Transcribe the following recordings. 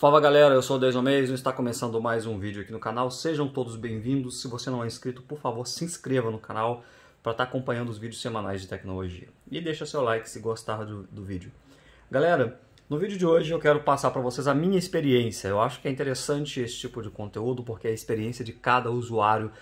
Fala galera, eu sou o Deison Mason, está começando mais um vídeo aqui no canal. Sejam todos bem-vindos. Se você não é inscrito, por favor, se inscreva no canal para estar tá acompanhando os vídeos semanais de tecnologia. E deixa seu like se gostar do, do vídeo. Galera, no vídeo de hoje eu quero passar para vocês a minha experiência. Eu acho que é interessante esse tipo de conteúdo porque é a experiência de cada usuário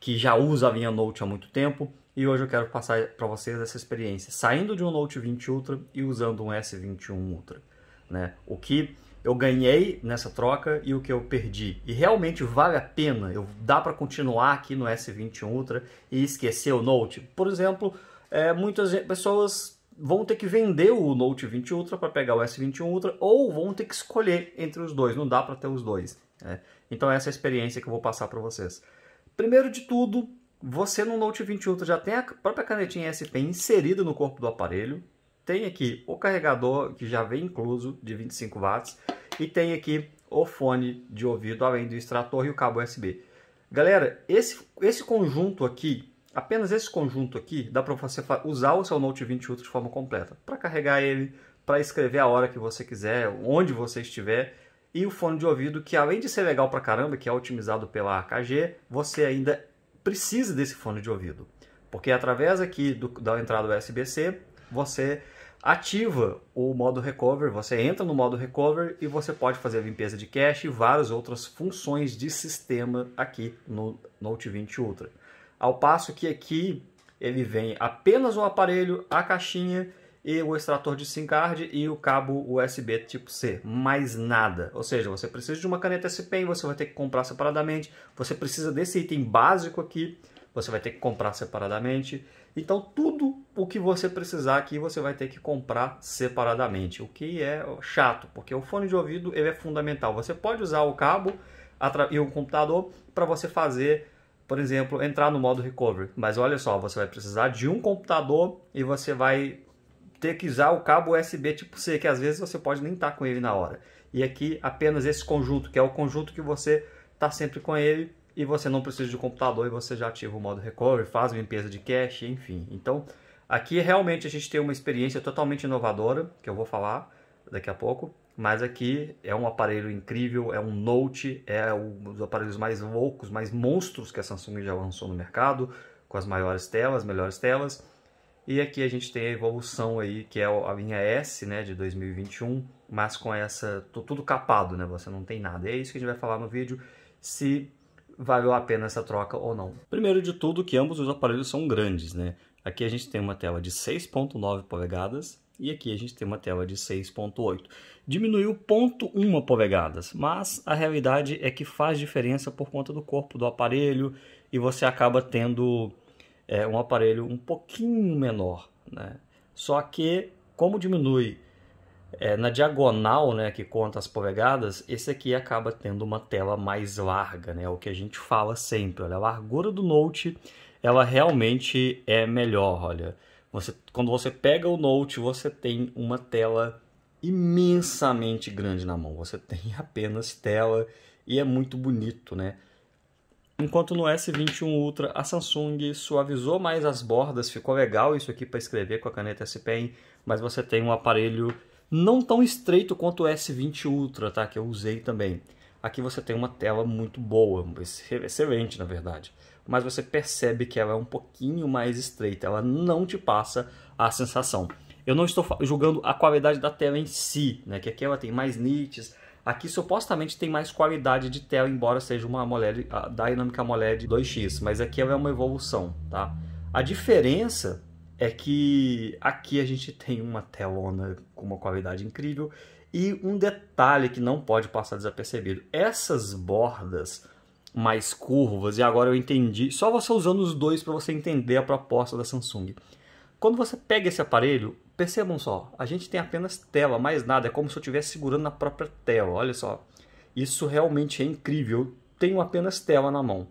que já usa a linha Note há muito tempo e hoje eu quero passar para vocês essa experiência, saindo de um Note 20 Ultra e usando um S21 Ultra, né? O que eu ganhei nessa troca e o que eu perdi. E realmente vale a pena? Eu dá para continuar aqui no S21 Ultra e esquecer o Note? Por exemplo, é, muitas pessoas vão ter que vender o Note 20 Ultra para pegar o S21 Ultra ou vão ter que escolher entre os dois. Não dá para ter os dois. Né? Então essa é a experiência que eu vou passar para vocês. Primeiro de tudo, você no Note 20 Ultra já tem a própria canetinha SP inserida no corpo do aparelho, tem aqui o carregador que já vem incluso de 25 watts e tem aqui o fone de ouvido além do extrator e o cabo USB. Galera, esse, esse conjunto aqui, apenas esse conjunto aqui, dá para você usar o seu Note 20 Ultra de forma completa, para carregar ele, para escrever a hora que você quiser, onde você estiver, e o fone de ouvido que além de ser legal para caramba, que é otimizado pela AKG, você ainda precisa desse fone de ouvido, porque através aqui do, da entrada USB-C, você ativa o modo recover, você entra no modo recover e você pode fazer a limpeza de cache e várias outras funções de sistema aqui no Note 20 Ultra. Ao passo que aqui ele vem apenas o aparelho, a caixinha e o extrator de SIM card e o cabo USB tipo C, mais nada. Ou seja, você precisa de uma caneta SP você vai ter que comprar separadamente, você precisa desse item básico aqui, você vai ter que comprar separadamente. Então tudo o que você precisar aqui você vai ter que comprar separadamente, o que é chato, porque o fone de ouvido ele é fundamental. Você pode usar o cabo e o computador para você fazer, por exemplo, entrar no modo recovery, mas olha só, você vai precisar de um computador e você vai ter que usar o cabo USB tipo C, que às vezes você pode nem estar tá com ele na hora. E aqui apenas esse conjunto, que é o conjunto que você está sempre com ele e você não precisa de computador e você já ativa o modo recovery, faz limpeza de cache, enfim. Então, Aqui realmente a gente tem uma experiência totalmente inovadora, que eu vou falar daqui a pouco, mas aqui é um aparelho incrível, é um Note, é um dos aparelhos mais loucos, mais monstros que a Samsung já lançou no mercado, com as maiores telas, melhores telas. E aqui a gente tem a evolução aí, que é a linha S, né, de 2021, mas com essa tudo capado, né? Você não tem nada. E é isso que a gente vai falar no vídeo, se valeu a pena essa troca ou não. Primeiro de tudo, que ambos os aparelhos são grandes, né? Aqui a gente tem uma tela de 6.9 polegadas e aqui a gente tem uma tela de 6.8. Diminuiu 0.1 polegadas, mas a realidade é que faz diferença por conta do corpo do aparelho e você acaba tendo é, um aparelho um pouquinho menor. Né? Só que, como diminui é, na diagonal, né, que conta as polegadas, esse aqui acaba tendo uma tela mais larga, né, é o que a gente fala sempre. Olha, a largura do Note ela realmente é melhor, olha. Você, quando você pega o Note, você tem uma tela imensamente grande na mão. Você tem apenas tela e é muito bonito, né? Enquanto no S21 Ultra a Samsung suavizou mais as bordas, ficou legal isso aqui para escrever com a caneta S Pen, mas você tem um aparelho não tão estreito quanto o S20 Ultra, tá? Que eu usei também. Aqui você tem uma tela muito boa, excelente na verdade mas você percebe que ela é um pouquinho mais estreita, ela não te passa a sensação. Eu não estou julgando a qualidade da tela em si, né? Que aqui ela tem mais nits, aqui supostamente tem mais qualidade de tela, embora seja uma AMOLED, a Dynamic AMOLED 2X, mas aqui ela é uma evolução, tá? A diferença é que aqui a gente tem uma telona com uma qualidade incrível e um detalhe que não pode passar desapercebido, essas bordas mais curvas, e agora eu entendi. Só você usando os dois para você entender a proposta da Samsung. Quando você pega esse aparelho, percebam só, a gente tem apenas tela, mais nada, é como se eu estivesse segurando na própria tela, olha só. Isso realmente é incrível, eu tenho apenas tela na mão.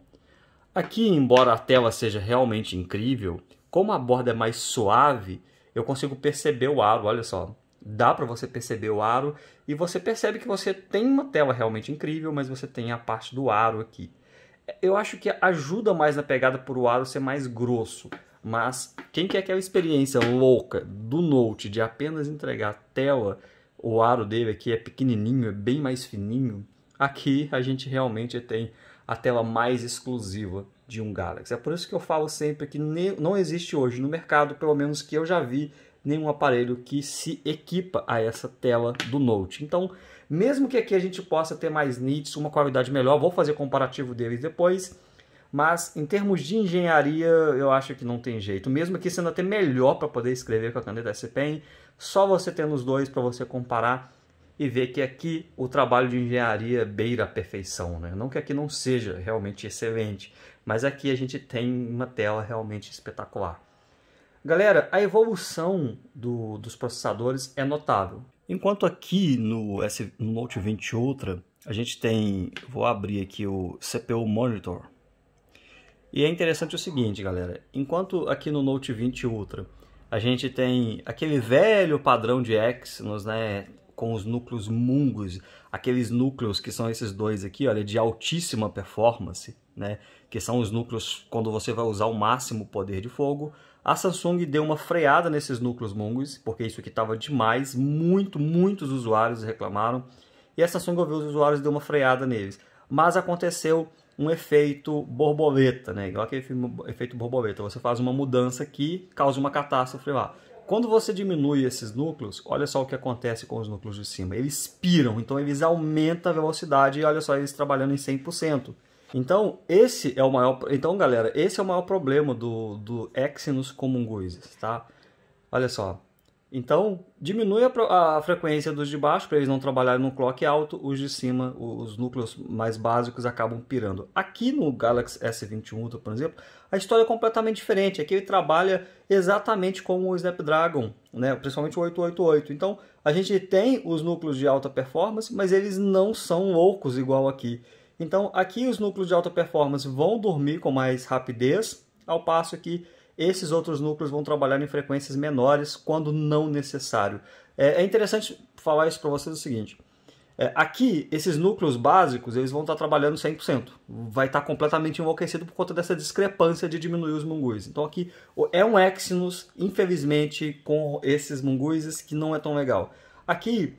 Aqui, embora a tela seja realmente incrível, como a borda é mais suave, eu consigo perceber o aro, olha só dá para você perceber o aro e você percebe que você tem uma tela realmente incrível, mas você tem a parte do aro aqui. Eu acho que ajuda mais na pegada por o aro ser mais grosso, mas quem quer aquela é experiência louca do Note de apenas entregar a tela, o aro dele aqui é pequenininho, é bem mais fininho, aqui a gente realmente tem a tela mais exclusiva de um Galaxy. É por isso que eu falo sempre que não existe hoje no mercado, pelo menos que eu já vi, nenhum aparelho que se equipa a essa tela do Note. Então, mesmo que aqui a gente possa ter mais nits, uma qualidade melhor, vou fazer comparativo deles depois, mas em termos de engenharia, eu acho que não tem jeito. Mesmo aqui sendo até melhor para poder escrever com a caneta S Pen, só você tendo os dois para você comparar e ver que aqui o trabalho de engenharia beira a perfeição, né? Não que aqui não seja realmente excelente, mas aqui a gente tem uma tela realmente espetacular. Galera, a evolução do, dos processadores é notável. Enquanto aqui no, no Note 20 Ultra, a gente tem, vou abrir aqui o CPU Monitor. E é interessante o seguinte, galera, enquanto aqui no Note 20 Ultra, a gente tem aquele velho padrão de Exynos, né, com os núcleos mungos, aqueles núcleos que são esses dois aqui, olha, de altíssima performance, né, que são os núcleos quando você vai usar o máximo poder de fogo, a Samsung deu uma freada nesses núcleos mongoose, porque isso aqui estava demais, muito, muitos usuários reclamaram. E a Samsung ouviu os usuários e deu uma freada neles. Mas aconteceu um efeito borboleta, né? Igual aquele efeito borboleta. Você faz uma mudança aqui, causa uma catástrofe lá. Quando você diminui esses núcleos, olha só o que acontece com os núcleos de cima. Eles piram, então eles aumentam a velocidade e olha só eles trabalhando em 100%. Então, esse é o maior. Então, galera, esse é o maior problema do, do Exynos comungoides, tá? Olha só. Então, diminui a, a frequência dos de baixo para eles não trabalharem no clock alto, os de cima, os núcleos mais básicos acabam pirando. Aqui no Galaxy S21 Ultra, por exemplo, a história é completamente diferente. Aqui ele trabalha exatamente como o Snapdragon, né? principalmente o 888. Então, a gente tem os núcleos de alta performance, mas eles não são loucos igual aqui. Então, aqui os núcleos de alta performance vão dormir com mais rapidez, ao passo que esses outros núcleos vão trabalhar em frequências menores quando não necessário. É, é interessante falar isso para vocês o seguinte. É, aqui, esses núcleos básicos, eles vão estar tá trabalhando 100%. Vai estar tá completamente enlouquecido por conta dessa discrepância de diminuir os munguis. Então aqui é um Exynos, infelizmente, com esses munguises, que não é tão legal. Aqui,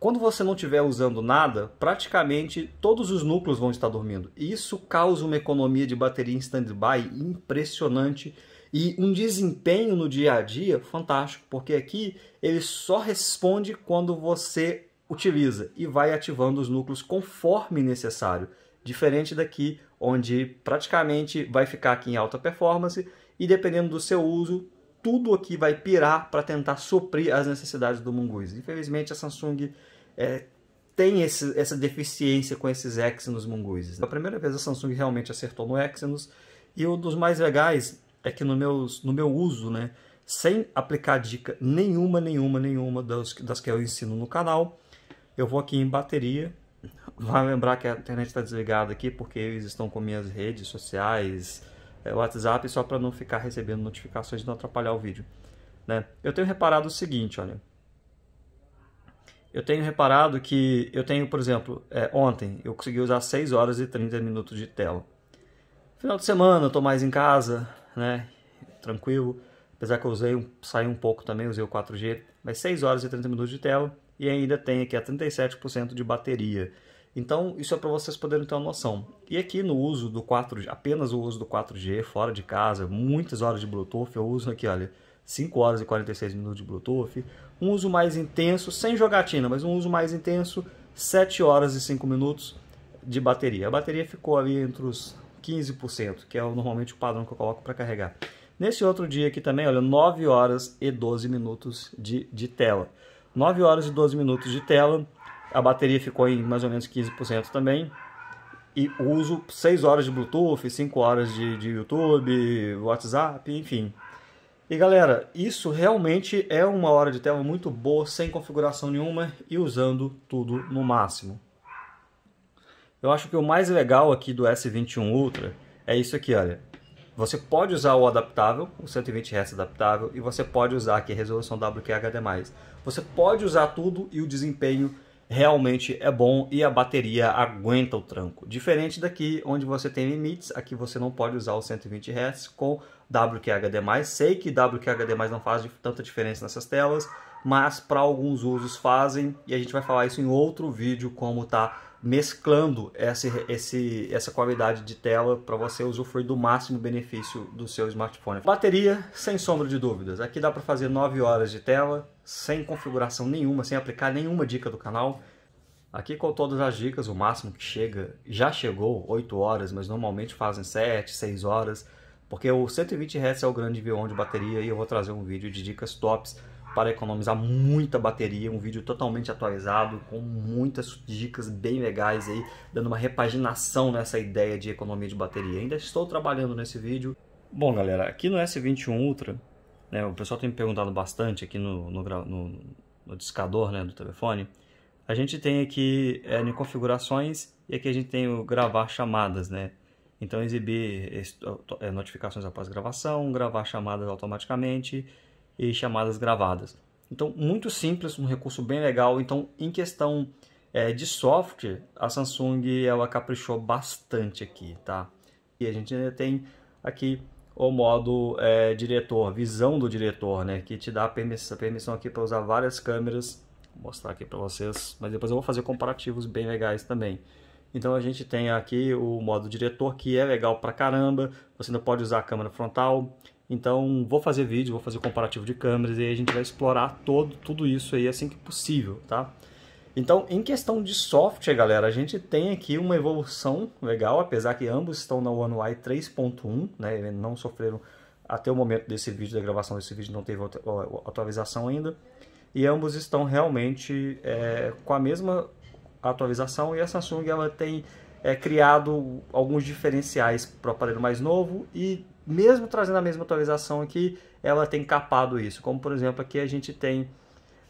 quando você não estiver usando nada, praticamente todos os núcleos vão estar dormindo. E isso causa uma economia de bateria em standby impressionante e um desempenho no dia a dia fantástico, porque aqui ele só responde quando você utiliza e vai ativando os núcleos conforme necessário. Diferente daqui, onde praticamente vai ficar aqui em alta performance e dependendo do seu uso, tudo aqui vai pirar para tentar suprir as necessidades do Mongoose. Infelizmente, a Samsung é, tem esse, essa deficiência com esses Exynos Mongooses. Né? A primeira vez a Samsung realmente acertou no Exynos, e um dos mais legais é que no, no meu uso, né, sem aplicar dica nenhuma, nenhuma, nenhuma das, das que eu ensino no canal, eu vou aqui em bateria, vai lembrar que a internet está desligada aqui porque eles estão com minhas redes sociais, é, o WhatsApp só para não ficar recebendo notificações e não atrapalhar o vídeo. Né? Eu tenho reparado o seguinte, olha. Eu tenho reparado que eu tenho, por exemplo, é, ontem eu consegui usar 6 horas e 30 minutos de tela. Final de semana eu estou mais em casa, né? Tranquilo. Apesar que eu usei, saí um pouco também, usei o 4G, mas 6 horas e 30 minutos de tela e ainda tem aqui a 37% de bateria. Então, isso é para vocês poderem ter uma noção. E aqui no uso do 4G, apenas o uso do 4G fora de casa, muitas horas de Bluetooth, eu uso aqui, olha, 5 horas e 46 minutos de Bluetooth. Um uso mais intenso, sem jogatina, mas um uso mais intenso, 7 horas e 5 minutos de bateria. A bateria ficou ali entre os 15%, que é normalmente o padrão que eu coloco para carregar. Nesse outro dia aqui também, olha, 9 horas e 12 minutos de, de tela. 9 horas e 12 minutos de tela, a bateria ficou em mais ou menos 15% também. E uso 6 horas de Bluetooth, 5 horas de, de YouTube, WhatsApp, enfim. E galera, isso realmente é uma hora de tela muito boa, sem configuração nenhuma e usando tudo no máximo. Eu acho que o mais legal aqui do S21 Ultra é isso aqui, olha. Você pode usar o adaptável, o 120 Hz adaptável, e você pode usar aqui a resolução WQHD+. Você pode usar tudo e o desempenho realmente é bom e a bateria aguenta o tranco. Diferente daqui, onde você tem limites, aqui você não pode usar o 120 Hz com WQHD+. Sei que WQHD+, não faz tanta diferença nessas telas, mas para alguns usos fazem, e a gente vai falar isso em outro vídeo, como tá mesclando essa, esse, essa qualidade de tela para você usufruir do máximo benefício do seu smartphone. Bateria, sem sombra de dúvidas. Aqui dá para fazer 9 horas de tela, sem configuração nenhuma, sem aplicar nenhuma dica do canal. Aqui com todas as dicas, o máximo que chega, já chegou 8 horas, mas normalmente fazem 7, 6 horas, porque o 120 Hz é o grande vilão de bateria e eu vou trazer um vídeo de dicas tops para economizar muita bateria, um vídeo totalmente atualizado, com muitas dicas bem legais aí, dando uma repaginação nessa ideia de economia de bateria. Ainda estou trabalhando nesse vídeo. Bom, galera, aqui no S21 Ultra, né, o pessoal tem me perguntado bastante aqui no, no, no, no discador né, do telefone, a gente tem aqui é, em configurações e aqui a gente tem o gravar chamadas, né? Então exibir é, notificações após gravação, gravar chamadas automaticamente, e chamadas gravadas. Então, muito simples, um recurso bem legal. Então, em questão é, de software, a Samsung ela caprichou bastante aqui, tá? E a gente ainda tem aqui o modo é, diretor, visão do diretor, né? Que te dá permissão, permissão aqui para usar várias câmeras. Vou mostrar aqui para vocês, mas depois eu vou fazer comparativos bem legais também. Então a gente tem aqui o modo diretor que é legal pra caramba. Você ainda pode usar a câmera frontal, então, vou fazer vídeo, vou fazer comparativo de câmeras e aí a gente vai explorar todo, tudo isso aí assim que possível, tá? Então, em questão de software, galera, a gente tem aqui uma evolução legal, apesar que ambos estão na One UI 3.1, né? Não sofreram até o momento desse vídeo, da gravação desse vídeo, não teve atualização ainda. E ambos estão realmente é, com a mesma atualização e a Samsung ela tem é, criado alguns diferenciais para o aparelho mais novo e mesmo trazendo a mesma atualização aqui, ela tem capado isso. Como, por exemplo, aqui a gente tem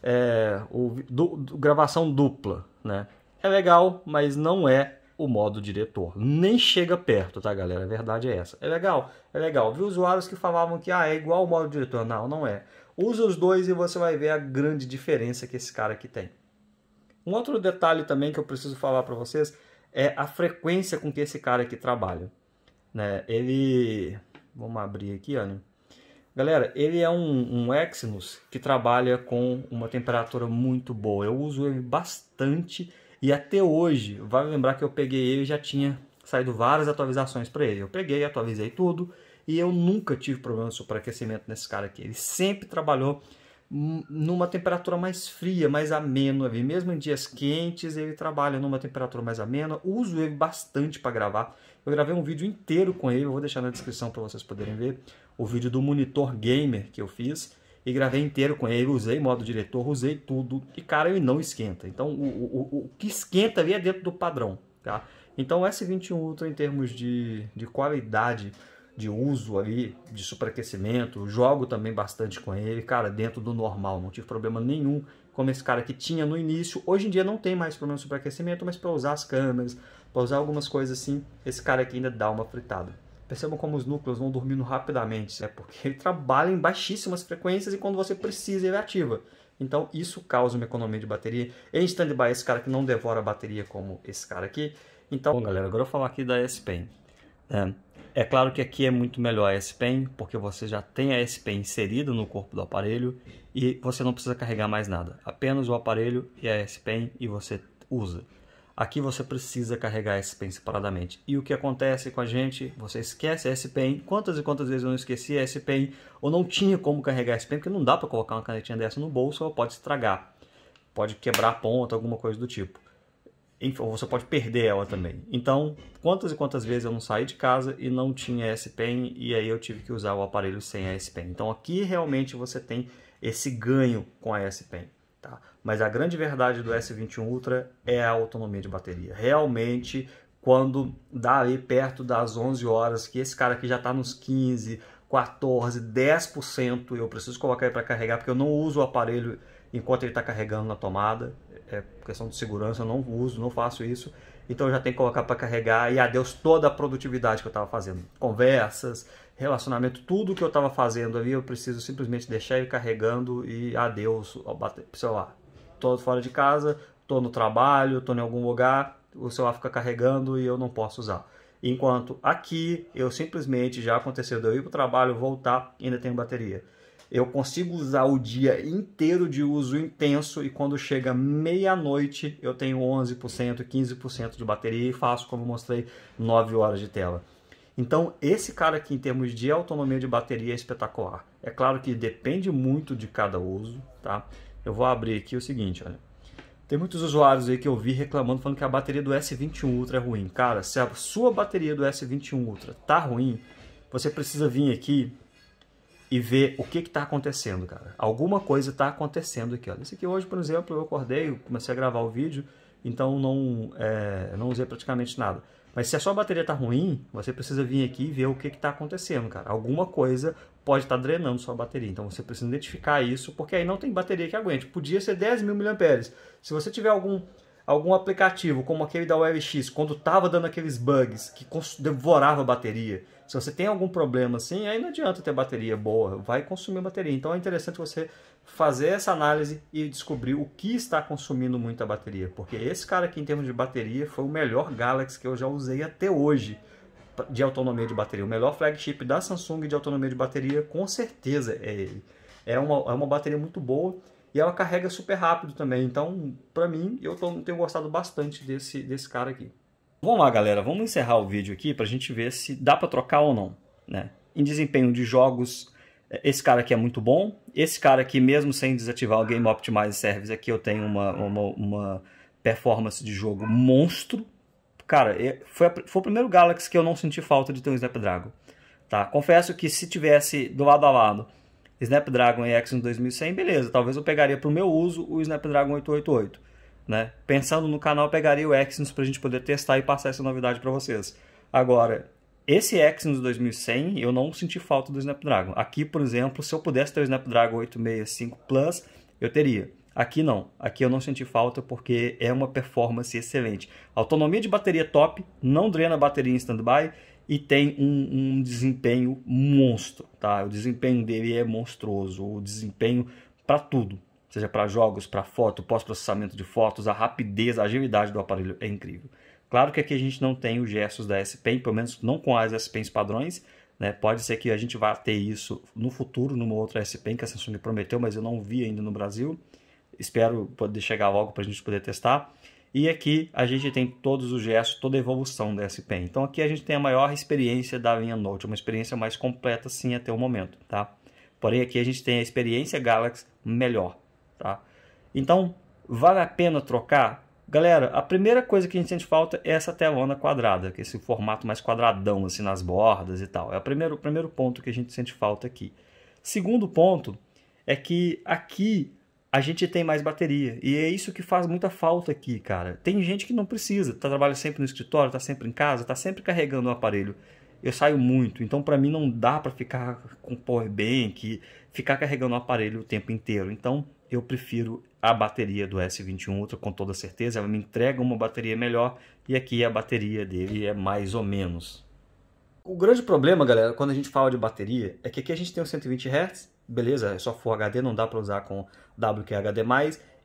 é, o, do, do, gravação dupla, né? É legal, mas não é o modo diretor. Nem chega perto, tá, galera? A verdade é essa. É legal, é legal. Vi usuários que falavam que ah, é igual o modo diretor. Não, não é. Usa os dois e você vai ver a grande diferença que esse cara aqui tem. Um outro detalhe também que eu preciso falar para vocês é a frequência com que esse cara aqui trabalha. Né? Ele Vamos abrir aqui, olha. Galera, ele é um, um Exynos que trabalha com uma temperatura muito boa. Eu uso ele bastante e até hoje, Vai lembrar que eu peguei ele e já tinha saído várias atualizações para ele. Eu peguei, atualizei tudo e eu nunca tive problema de superaquecimento nesse cara aqui. Ele sempre trabalhou numa temperatura mais fria, mais amena. Mesmo em dias quentes, ele trabalha numa temperatura mais amena. Uso ele bastante para gravar. Eu gravei um vídeo inteiro com ele, eu vou deixar na descrição para vocês poderem ver. O vídeo do monitor gamer que eu fiz e gravei inteiro com ele, usei modo diretor, usei tudo, e cara, ele não esquenta. Então, o, o, o que esquenta ali é dentro do padrão, tá? Então, o S21 Ultra, em termos de, de qualidade de uso ali, de superaquecimento, jogo também bastante com ele, cara, dentro do normal, não tive problema nenhum como esse cara que tinha no início. Hoje em dia não tem mais problema de superaquecimento, mas para usar as câmeras, para usar algumas coisas assim, esse cara aqui ainda dá uma fritada. Percebam como os núcleos vão dormindo rapidamente, é porque ele trabalha em baixíssimas frequências e quando você precisa ele ativa. Então isso causa uma economia de bateria. Em stand-by, esse cara que não devora a bateria como esse cara aqui. Então, Bom, galera, agora eu vou falar aqui da S Pen. É, é claro que aqui é muito melhor a S Pen, porque você já tem a S Pen inserida no corpo do aparelho e você não precisa carregar mais nada. Apenas o aparelho e a S Pen e você usa. Aqui você precisa carregar esse pen separadamente. E o que acontece com a gente? Você esquece esse pen. Quantas e quantas vezes eu não esqueci esse pen? Ou não tinha como carregar esse pen, porque não dá para colocar uma canetinha dessa no bolso, ou pode estragar. Pode quebrar a ponta, alguma coisa do tipo. Ou você pode perder ela também. Então, quantas e quantas vezes eu não saí de casa e não tinha esse pen e aí eu tive que usar o aparelho sem a S-Pen. Então, aqui realmente você tem esse ganho com a S-Pen. Tá? Mas a grande verdade do S21 Ultra é a autonomia de bateria. Realmente, quando dá ali perto das 11 horas, que esse cara aqui já está nos 15, 14, 10%, eu preciso colocar ele para carregar, porque eu não uso o aparelho enquanto ele está carregando na tomada. É questão de segurança, eu não uso, não faço isso. Então eu já tenho que colocar para carregar e adeus toda a produtividade que eu estava fazendo. Conversas, relacionamento, tudo que eu estava fazendo ali, eu preciso simplesmente deixar ele carregando e adeus, sei lá, todo fora de casa, tô no trabalho, tô em algum lugar, o celular fica carregando e eu não posso usar. Enquanto aqui, eu simplesmente já aconteceu de eu ir para o trabalho, voltar, ainda tenho bateria. Eu consigo usar o dia inteiro de uso intenso e quando chega meia-noite eu tenho 11%, 15% de bateria e faço, como mostrei, 9 horas de tela. Então, esse cara aqui, em termos de autonomia de bateria, é espetacular. É claro que depende muito de cada uso, tá? Eu vou abrir aqui o seguinte, olha. Tem muitos usuários aí que eu vi reclamando, falando que a bateria do S21 Ultra é ruim. Cara, se a sua bateria do S21 Ultra tá ruim, você precisa vir aqui e ver o que está acontecendo, cara. Alguma coisa está acontecendo aqui, olha. Esse aqui hoje, por exemplo, eu acordei, comecei a gravar o vídeo, então não, é, não usei praticamente nada. Mas se a sua bateria tá ruim, você precisa vir aqui e ver o que está acontecendo, cara. Alguma coisa pode estar tá drenando sua bateria. Então você precisa identificar isso, porque aí não tem bateria que aguente. Podia ser 10 mil miliamperes. Se você tiver algum algum aplicativo como aquele da OLX, quando estava dando aqueles bugs que devorava a bateria, se você tem algum problema assim, aí não adianta ter bateria boa, vai consumir bateria. Então é interessante você fazer essa análise e descobrir o que está consumindo muita bateria, porque esse cara aqui em termos de bateria foi o melhor Galaxy que eu já usei até hoje de autonomia de bateria. O melhor flagship da Samsung de autonomia de bateria, com certeza, é ele. É uma, é uma bateria muito boa e ela carrega super rápido também. Então, para mim, eu tô, tenho gostado bastante desse, desse cara aqui. Vamos lá, galera. Vamos encerrar o vídeo aqui para a gente ver se dá para trocar ou não. Né? Em desempenho de jogos, é, esse cara aqui é muito bom. Esse cara aqui, mesmo sem desativar o Game Optimize Service, aqui eu tenho uma, uma, uma performance de jogo monstro. Cara, é, foi, a, foi o primeiro Galaxy que eu não senti falta de ter um Snapdragon. Tá? Confesso que se tivesse do lado a lado Snapdragon EX 2100, beleza, talvez eu pegaria para o meu uso o Snapdragon 888, né? Pensando no canal, pegaria o Exynos para a gente poder testar e passar essa novidade para vocês. Agora, esse Exynos 2100, eu não senti falta do Snapdragon. Aqui, por exemplo, se eu pudesse ter o Snapdragon 865 Plus, eu teria. Aqui não, aqui eu não senti falta porque é uma performance excelente. Autonomia de bateria top, não drena a bateria em standby e tem um, um desempenho monstro, tá? O desempenho dele é monstruoso, o desempenho para tudo, seja para jogos, para foto, pós-processamento de fotos, a rapidez, a agilidade do aparelho é incrível. Claro que aqui a gente não tem os gestos da S Pen, pelo menos não com as S Pens padrões, né? Pode ser que a gente vá ter isso no futuro, numa outra S Pen que a Samsung prometeu, mas eu não vi ainda no Brasil. Espero poder chegar logo para a gente poder testar. E aqui a gente tem todos os gestos, toda a evolução da SPEN. Então aqui a gente tem a maior experiência da linha Note, uma experiência mais completa sim até o momento, tá? Porém aqui a gente tem a experiência Galaxy melhor, tá? Então vale a pena trocar? Galera, a primeira coisa que a gente sente falta é essa telona quadrada, que é esse formato mais quadradão assim nas bordas e tal. É o primeiro, o primeiro ponto que a gente sente falta aqui. Segundo ponto é que aqui a gente tem mais bateria. E é isso que faz muita falta aqui, cara. Tem gente que não precisa, tá, trabalha sempre no escritório, tá sempre em casa, tá sempre carregando o aparelho. Eu saio muito, então para mim não dá para ficar com power bank, ficar carregando o aparelho o tempo inteiro. Então eu prefiro a bateria do S21 Ultra com toda certeza, ela me entrega uma bateria melhor e aqui a bateria dele é mais ou menos. O grande problema, galera, quando a gente fala de bateria, é que aqui a gente tem o 120 Hz beleza, é só Full HD, não dá para usar com WQHD+,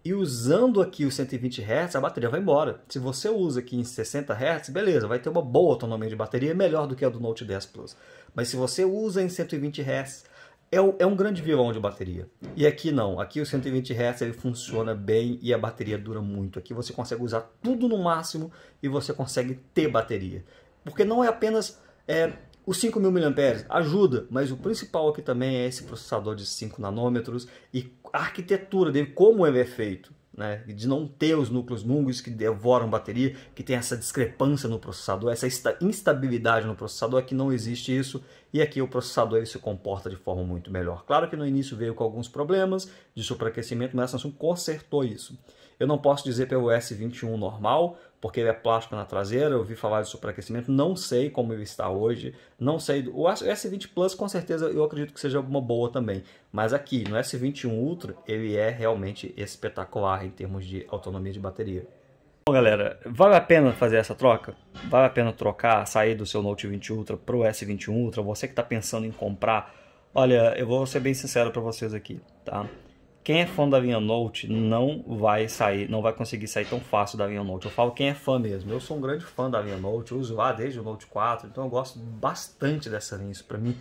e usando aqui os 120 Hz, a bateria vai embora. Se você usa aqui em 60 Hz, beleza, vai ter uma boa autonomia de bateria, é melhor do que a do Note 10 Plus. Mas se você usa em 120 Hz, é um, é um grande vilão de bateria. E aqui não, aqui o 120 Hz ele funciona bem e a bateria dura muito. Aqui você consegue usar tudo no máximo e você consegue ter bateria. Porque não é apenas é, os 5.000 mAh ajuda, mas o principal aqui também é esse processador de 5 nanômetros e a arquitetura dele, como ele é feito. Né, de não ter os núcleos mungos que devoram bateria, que tem essa discrepância no processador, essa instabilidade no processador, aqui não existe isso, e aqui o processador ele se comporta de forma muito melhor. Claro que no início veio com alguns problemas de superaquecimento, mas a Samsung consertou isso. Eu não posso dizer pelo S21 normal, porque ele é plástico na traseira, eu ouvi falar de superaquecimento, não sei como ele está hoje, não sei, o S20 Plus com certeza eu acredito que seja uma boa também, mas aqui no S21 Ultra ele é realmente espetacular em termos de autonomia de bateria. Bom galera, vale a pena fazer essa troca? Vale a pena trocar, sair do seu Note 20 Ultra para o S21 Ultra, você que está pensando em comprar, olha, eu vou ser bem sincero para vocês aqui, tá? Quem é fã da linha Note não vai sair, não vai conseguir sair tão fácil da linha Note. Eu falo quem é fã mesmo. Eu sou um grande fã da linha Note, eu uso lá desde o Note 4, então eu gosto bastante dessa linha. Isso para mim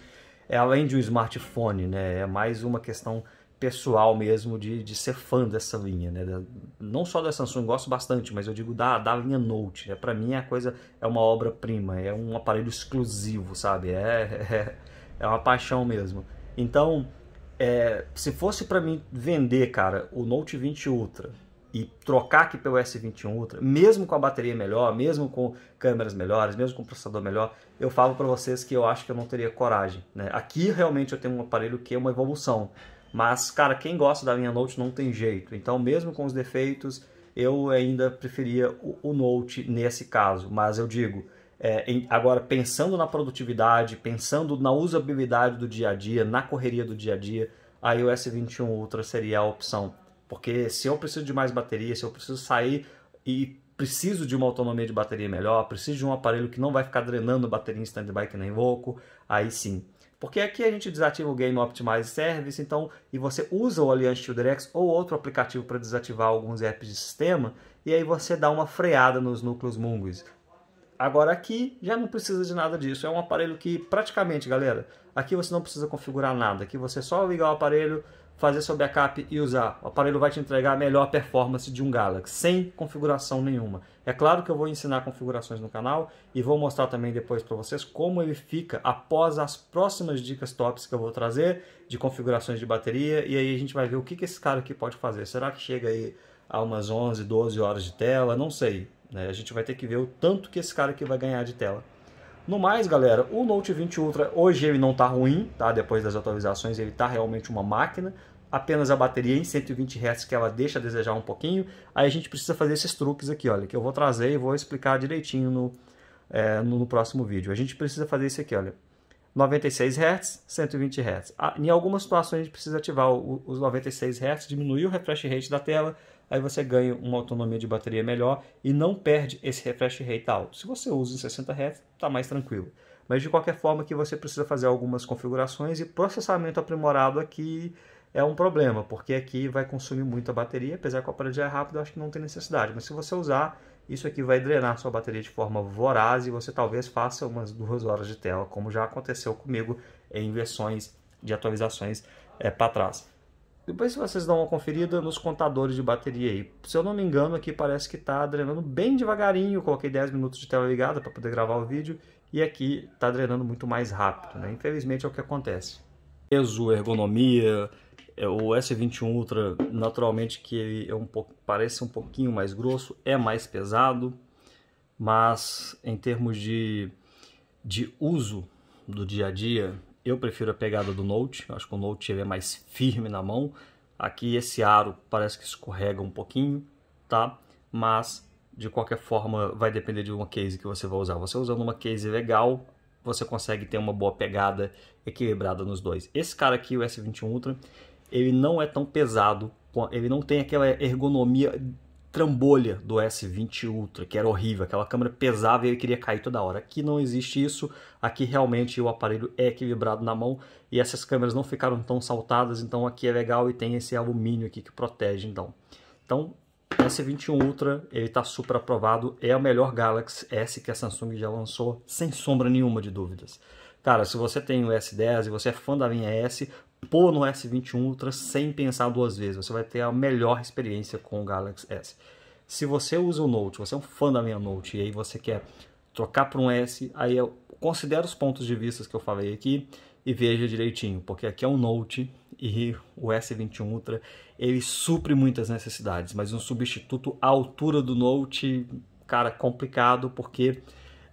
é além de um smartphone, né? É mais uma questão pessoal mesmo de, de ser fã dessa linha, né? Não só da Samsung, gosto bastante, mas eu digo da, da linha Note. É Para mim a coisa é uma obra-prima, é um aparelho exclusivo, sabe? É, é, é uma paixão mesmo. Então, é, se fosse para mim vender, cara, o Note 20 Ultra e trocar aqui pelo S21 Ultra, mesmo com a bateria melhor, mesmo com câmeras melhores, mesmo com processador melhor, eu falo para vocês que eu acho que eu não teria coragem. Né? Aqui realmente eu tenho um aparelho que é uma evolução, mas cara, quem gosta da minha Note não tem jeito. Então, mesmo com os defeitos, eu ainda preferia o, o Note nesse caso. Mas eu digo, é, em, agora, pensando na produtividade, pensando na usabilidade do dia a dia, na correria do dia a dia, a iOS 21 Ultra seria a opção. Porque se eu preciso de mais bateria, se eu preciso sair e preciso de uma autonomia de bateria melhor, preciso de um aparelho que não vai ficar drenando bateria em standby que nem louco, aí sim. Porque aqui a gente desativa o Game Optimize Service, então, e você usa o Alliance ShieldX ou outro aplicativo para desativar alguns apps de sistema, e aí você dá uma freada nos núcleos Mungus. Agora aqui já não precisa de nada disso. É um aparelho que praticamente, galera, aqui você não precisa configurar nada. Aqui você é só ligar o aparelho, fazer seu backup e usar. O aparelho vai te entregar a melhor performance de um Galaxy, sem configuração nenhuma. É claro que eu vou ensinar configurações no canal e vou mostrar também depois para vocês como ele fica após as próximas dicas tops que eu vou trazer de configurações de bateria e aí a gente vai ver o que, que esse cara aqui pode fazer. Será que chega aí a umas 11, 12 horas de tela? Não sei. Né? A gente vai ter que ver o tanto que esse cara aqui vai ganhar de tela. No mais, galera, o Note 20 Ultra hoje ele não está ruim, tá? Depois das atualizações ele está realmente uma máquina. Apenas a bateria em 120 Hz que ela deixa a desejar um pouquinho. Aí a gente precisa fazer esses truques aqui, olha, que eu vou trazer e vou explicar direitinho no, é, no, próximo vídeo. A gente precisa fazer isso aqui, olha. 96 Hz, 120 Hz. Em algumas situações a gente precisa ativar os 96 Hz, diminuir o refresh rate da tela, aí você ganha uma autonomia de bateria melhor e não perde esse refresh rate alto. Se você usa em 60 Hz, está mais tranquilo. Mas de qualquer forma que você precisa fazer algumas configurações e processamento aprimorado aqui é um problema, porque aqui vai consumir muito a bateria, apesar que o aparelho já é rápido, acho que não tem necessidade. Mas se você usar, isso aqui vai drenar sua bateria de forma voraz e você talvez faça umas duas horas de tela, como já aconteceu comigo em versões de atualizações é, eh, para trás. Depois vocês dão uma conferida nos contadores de bateria aí. Se eu não me engano, aqui parece que está drenando bem devagarinho. coloquei 10 minutos de tela ligada para poder gravar o vídeo. E aqui está drenando muito mais rápido. Né? Infelizmente é o que acontece. Peso, ergonomia, é, o S21 Ultra, naturalmente que ele é um pouco, parece um pouquinho mais grosso, é mais pesado. Mas em termos de, de uso do dia a dia, eu prefiro a pegada do Note, acho que o Note é mais firme na mão. Aqui esse aro parece que escorrega um pouquinho, tá? Mas de qualquer forma vai depender de uma case que você vai usar. Você usando uma case legal, você consegue ter uma boa pegada equilibrada nos dois. Esse cara aqui, o S21 Ultra, ele não é tão pesado, ele não tem aquela ergonomia trambolha do S20 Ultra, que era horrível, aquela câmera pesava e ele queria cair toda hora. Aqui não existe isso, aqui realmente o aparelho é equilibrado na mão e essas câmeras não ficaram tão saltadas, então aqui é legal e tem esse alumínio aqui que protege então. Então, S21 Ultra, ele está super aprovado, é o melhor Galaxy S que a Samsung já lançou, sem sombra nenhuma de dúvidas. Cara, se você tem o S10 e você é fã da linha S, pôr no S21 Ultra sem pensar duas vezes. Você vai ter a melhor experiência com o Galaxy S. Se você usa o Note, você é um fã da minha Note e aí você quer trocar para um S, aí eu considero os pontos de vista que eu falei aqui e veja direitinho, porque aqui é um Note e o S21 Ultra, ele supre muitas necessidades, mas um substituto à altura do Note, cara, complicado, porque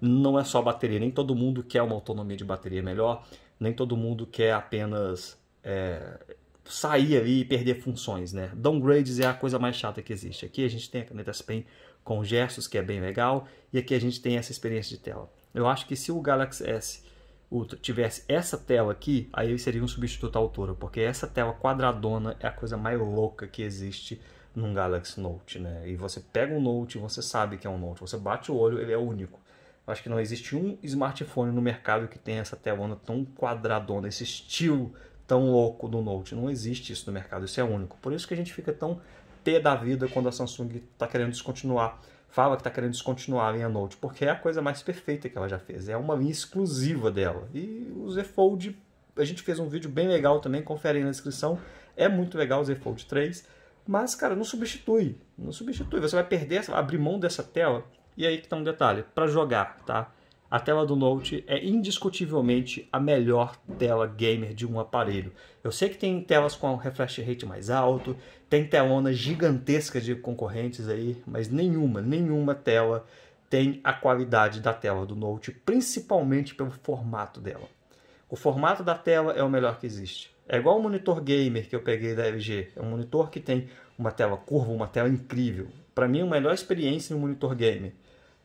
não é só bateria, nem todo mundo quer uma autonomia de bateria melhor, nem todo mundo quer apenas é, sair ali e perder funções, né? Downgrades é a coisa mais chata que existe. Aqui a gente tem a caneta Pen com gestos, que é bem legal, e aqui a gente tem essa experiência de tela. Eu acho que se o Galaxy S Ultra tivesse essa tela aqui, aí ele seria um substituto à altura, porque essa tela quadradona é a coisa mais louca que existe num Galaxy Note, né? E você pega um Note, você sabe que é um Note, você bate o olho, ele é único. Eu acho que não existe um smartphone no mercado que tenha essa tela tão quadradona, esse estilo tão louco do Note. Não existe isso no mercado, isso é único. Por isso que a gente fica tão T da vida quando a Samsung está querendo descontinuar. Fala que está querendo descontinuar a linha Note, porque é a coisa mais perfeita que ela já fez. É uma linha exclusiva dela. E o Z Fold, a gente fez um vídeo bem legal também, confere aí na descrição. É muito legal o Z Fold 3. Mas, cara, não substitui. Não substitui. Você vai perder, você vai abrir mão dessa tela. E aí que está um detalhe. para jogar, tá? a tela do Note é indiscutivelmente a melhor tela gamer de um aparelho. Eu sei que tem telas com refresh rate mais alto, tem telonas gigantescas de concorrentes aí, mas nenhuma, nenhuma tela tem a qualidade da tela do Note, principalmente pelo formato dela. O formato da tela é o melhor que existe. É igual o monitor gamer que eu peguei da LG. É um monitor que tem uma tela curva, uma tela incrível. Para mim, a melhor experiência no monitor gamer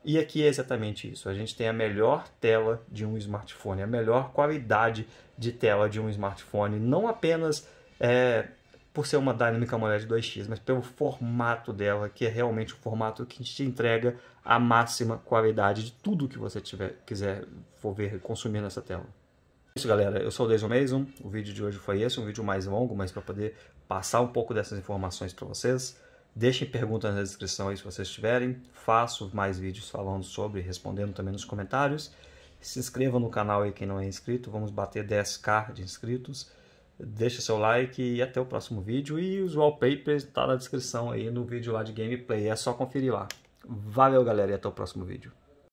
e aqui é exatamente isso. A gente tem a melhor tela de um smartphone, a melhor qualidade de tela de um smartphone, não apenas é, por ser uma Dynamic AMOLED 2X, mas pelo formato dela, que é realmente o formato que te entrega a máxima qualidade de tudo que você tiver, quiser for ver, consumir nessa tela. É isso, galera. Eu sou o Deison Mason. O vídeo de hoje foi esse, um vídeo mais longo, mas para poder passar um pouco dessas informações para vocês. Deixem perguntas na descrição aí se vocês tiverem. Faço mais vídeos falando sobre, respondendo também nos comentários. Se inscreva no canal aí quem não é inscrito. Vamos bater 10k de inscritos. Deixa seu like e até o próximo vídeo. E os wallpapers tá na descrição aí no vídeo lá de gameplay. É só conferir lá. Valeu, galera, e até o próximo vídeo.